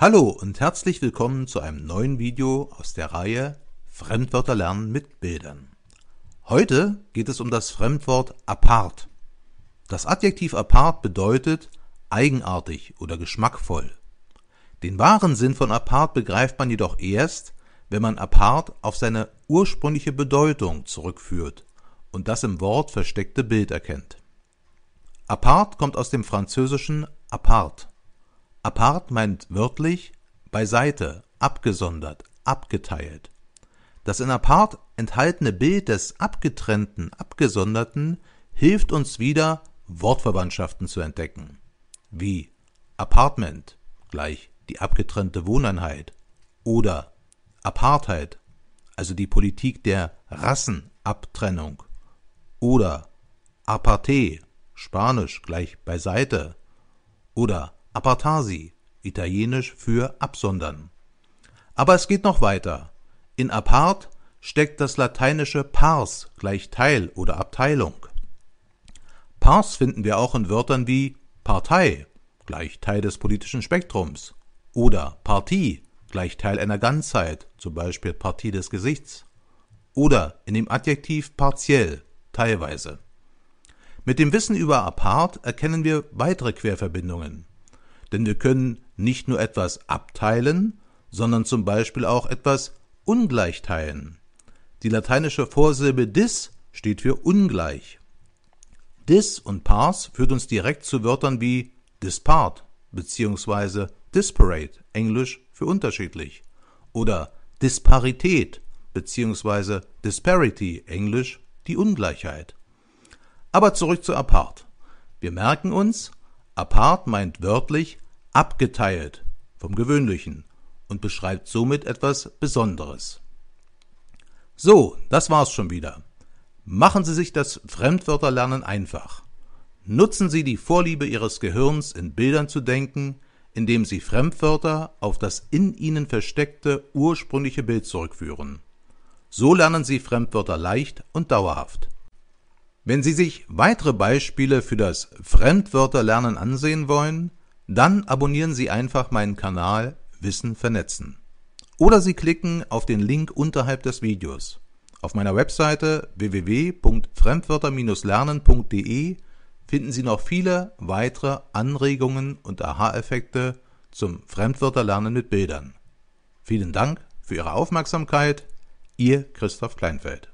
Hallo und herzlich willkommen zu einem neuen Video aus der Reihe Fremdwörter lernen mit Bildern. Heute geht es um das Fremdwort apart. Das Adjektiv apart bedeutet eigenartig oder geschmackvoll. Den wahren Sinn von apart begreift man jedoch erst, wenn man apart auf seine ursprüngliche Bedeutung zurückführt und das im Wort versteckte Bild erkennt. Apart kommt aus dem französischen apart Apart meint wörtlich beiseite, abgesondert, abgeteilt. Das in Apart enthaltene Bild des Abgetrennten, Abgesonderten hilft uns wieder, Wortverwandtschaften zu entdecken. Wie Apartment gleich die abgetrennte Wohneinheit oder Apartheid, also die Politik der Rassenabtrennung oder Aparté, Spanisch gleich beiseite oder Apartheid. Apartasi, italienisch für absondern. Aber es geht noch weiter. In apart steckt das lateinische pars gleich Teil oder Abteilung. Pars finden wir auch in Wörtern wie Partei gleich Teil des politischen Spektrums oder Partie gleich Teil einer Ganzheit, zum Beispiel Partie des Gesichts oder in dem Adjektiv partiell teilweise. Mit dem Wissen über apart erkennen wir weitere Querverbindungen denn wir können nicht nur etwas abteilen, sondern zum Beispiel auch etwas ungleich teilen. Die lateinische Vorsilbe dis steht für ungleich. Dis und pars führt uns direkt zu Wörtern wie dispart bzw. disparate, englisch für unterschiedlich, oder Disparität bzw. disparity, englisch die Ungleichheit. Aber zurück zu apart. Wir merken uns, Apart meint wörtlich abgeteilt vom Gewöhnlichen und beschreibt somit etwas Besonderes. So, das war's schon wieder. Machen Sie sich das Fremdwörterlernen einfach. Nutzen Sie die Vorliebe Ihres Gehirns, in Bildern zu denken, indem Sie Fremdwörter auf das in ihnen versteckte ursprüngliche Bild zurückführen. So lernen Sie Fremdwörter leicht und dauerhaft. Wenn Sie sich weitere Beispiele für das Fremdwörterlernen ansehen wollen, dann abonnieren Sie einfach meinen Kanal Wissen vernetzen. Oder Sie klicken auf den Link unterhalb des Videos. Auf meiner Webseite www.fremdwörter-lernen.de finden Sie noch viele weitere Anregungen und Aha-Effekte zum Fremdwörterlernen mit Bildern. Vielen Dank für Ihre Aufmerksamkeit. Ihr Christoph Kleinfeld.